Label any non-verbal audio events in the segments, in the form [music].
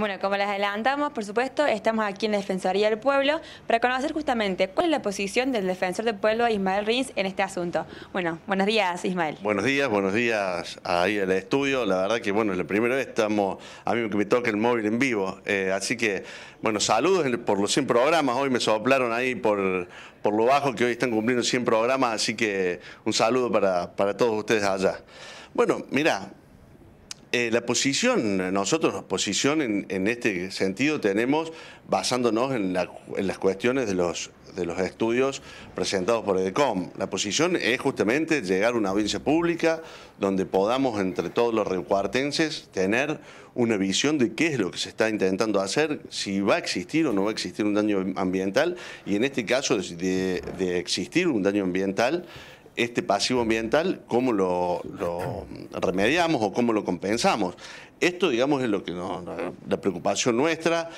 Bueno, como les adelantamos, por supuesto, estamos aquí en la Defensoría del Pueblo para conocer justamente cuál es la posición del defensor del pueblo Ismael Rins en este asunto. Bueno, buenos días Ismael. Buenos días, buenos días ahí el estudio. La verdad que, bueno, es la primera vez estamos, a mí me toca el móvil en vivo. Eh, así que, bueno, saludos por los 100 programas. Hoy me soplaron ahí por, por lo bajo que hoy están cumpliendo 100 programas, así que un saludo para, para todos ustedes allá. Bueno, mira, eh, la posición, nosotros la posición en, este sentido tenemos basándonos en, las cuestiones de los, de los, estudios presentados por EDECOM. La posición es justamente llegar a una audiencia pública donde podamos entre todos los recuartenses, tener una visión de qué es lo que se está intentando hacer, si va a existir o no va a existir un daño ambiental y en este caso de existir un daño ambiental, este pasivo ambiental, cómo lo, remediamos o cómo lo compensamos. Esto, digamos, es lo que nos, la preocupación nuestra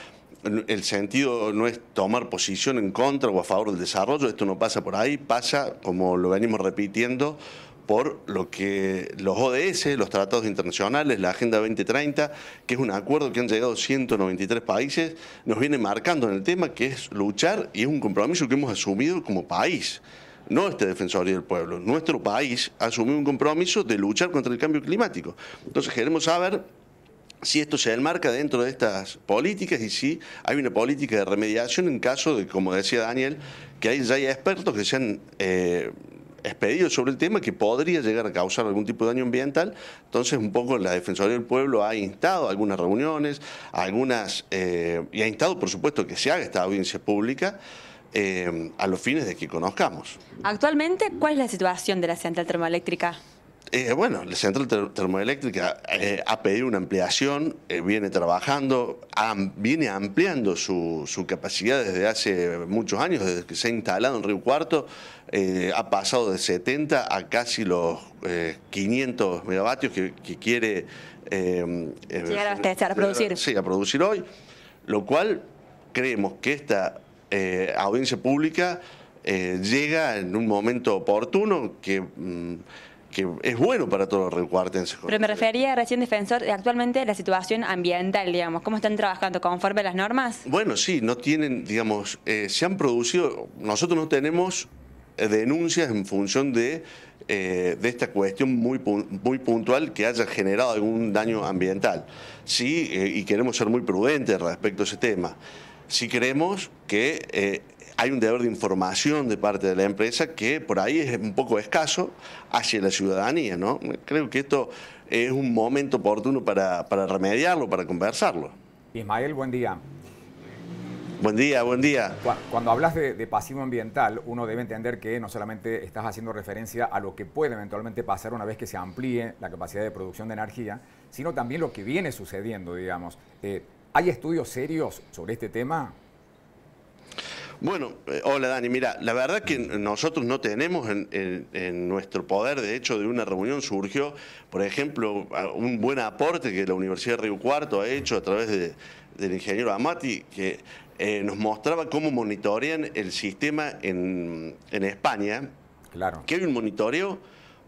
el sentido no es tomar posición en contra o a favor del desarrollo, esto no pasa por ahí, pasa, como lo venimos repitiendo, por lo que los ODS, los tratados internacionales, la Agenda 2030, que es un acuerdo que han llegado 193 países, nos viene marcando en el tema que es luchar y es un compromiso que hemos asumido como país. No este Defensoría del Pueblo, nuestro país asumió un compromiso de luchar contra el cambio climático. Entonces queremos saber si esto se enmarca dentro de estas políticas y si hay una política de remediación en caso de, como decía Daniel, que hay, ya expertos que sean han eh, expedido sobre el tema que podría llegar a causar algún tipo de daño ambiental. Entonces, un poco la Defensoría del Pueblo ha instado algunas reuniones, algunas, eh, y ha instado, por supuesto, que se haga esta audiencia pública. Eh, a los fines de que conozcamos. Actualmente, ¿cuál es la situación de la central termoeléctrica? Eh, bueno, la central termoeléctrica eh, ha pedido una ampliación, viene trabajando, viene ampliando su, capacidad desde hace muchos años, desde que se ha instalado en Río Cuarto, ha pasado de 70 a casi los 500 megavatios que, quiere em, llegar a, a producir. Sí, a producir hoy, lo cual creemos que esta eh, audiencia pública eh, llega en un momento oportuno que... Mm, es bueno para todos los recuartenses. Pero me refería recién, defensor, actualmente la situación ambiental, digamos, ¿cómo están trabajando? ¿Conforme a las normas? Bueno, sí, no tienen, digamos, eh, se han producido, nosotros no tenemos denuncias en función de, esta cuestión muy, muy puntual que haya generado algún daño ambiental, sí, y queremos ser muy prudentes respecto a ese tema si creemos que eh, hay un deber de información de parte de la empresa que por ahí es un poco escaso hacia la ciudadanía. ¿no? Creo que esto es un momento oportuno para, remediarlo, para conversarlo. Ismael, buen día. Buen día, buen día. Cuando hablas de, pasivo ambiental, uno debe entender que no solamente estás haciendo referencia a lo que puede eventualmente pasar una vez que se amplíe la capacidad de producción de energía, sino también lo que viene sucediendo, digamos. Eh, ¿Hay estudios serios sobre este tema? Bueno, eh, hola Dani, mira, la verdad que nosotros no tenemos en, nuestro poder, de hecho de una reunión surgió, por ejemplo, un buen aporte que la Universidad de Río Cuarto ha hecho a través del ingeniero Amati, que eh, nos mostraba cómo monitorean el sistema en, en España, claro. que hay un monitoreo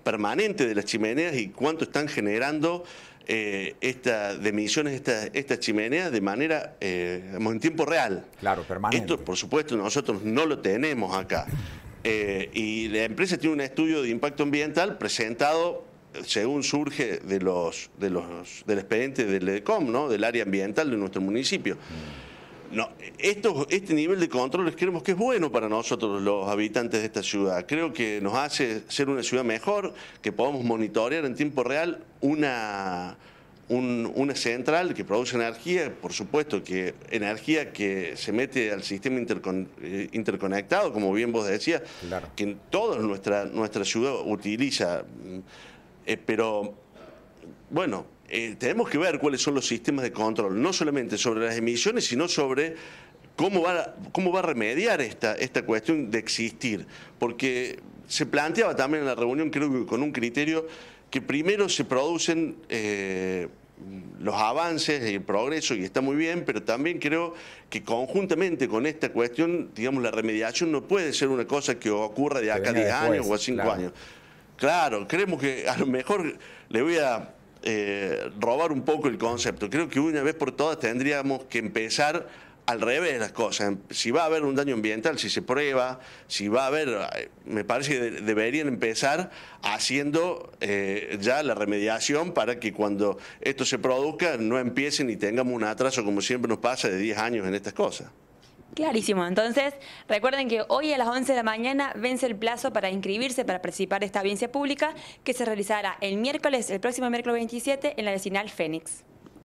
permanente de las chimeneas y cuánto están generando eh, esta, de estas esta chimeneas de manera, eh, en tiempo real. Claro, permanente. Esto, por supuesto, nosotros no lo tenemos acá. [laughs] Eh, y la empresa tiene un estudio de impacto ambiental presentado eh, según surge de los, de los, del expediente del EDECOM, ¿no? del área ambiental de nuestro municipio. Mm no, esto, este nivel de controles creemos que es bueno para nosotros los habitantes de esta ciudad. Creo que nos hace ser una ciudad mejor, que podamos monitorear en tiempo real una, una central que produce energía, por supuesto que energía que se mete al sistema eh, interconectado, como bien vos decías, que toda nuestra, nuestra ciudad utiliza. Eh, pero bueno, eh, tenemos que ver cuáles son los sistemas de control, no solamente sobre las emisiones, sino sobre cómo va, cómo va a remediar esta, esta cuestión de existir. Porque se planteaba también en la reunión, creo que con un criterio, que primero se producen... Eh, los avances y el progreso y está muy bien, pero también creo que conjuntamente con esta cuestión, digamos, la remediación no puede ser una cosa que ocurra de acá a 10 años o a 5 años. Claro, creemos que a lo mejor le voy a eh, robar un poco el concepto. Creo que una vez por todas tendríamos que empezar al revés de las cosas. Si va a haber un daño ambiental, si se prueba, si va a haber, eh, me parece que deberían empezar haciendo eh, ya la remediación para que cuando esto se produzca no empiece ni tengamos un atraso como siempre nos pasa de 10 años en estas cosas. Clarísimo. Entonces, recuerden que hoy a las 11 de la mañana vence el plazo para inscribirse para participar de esta audiencia pública que se realizará el miércoles, el próximo miércoles 27, en la vecinal Fénix.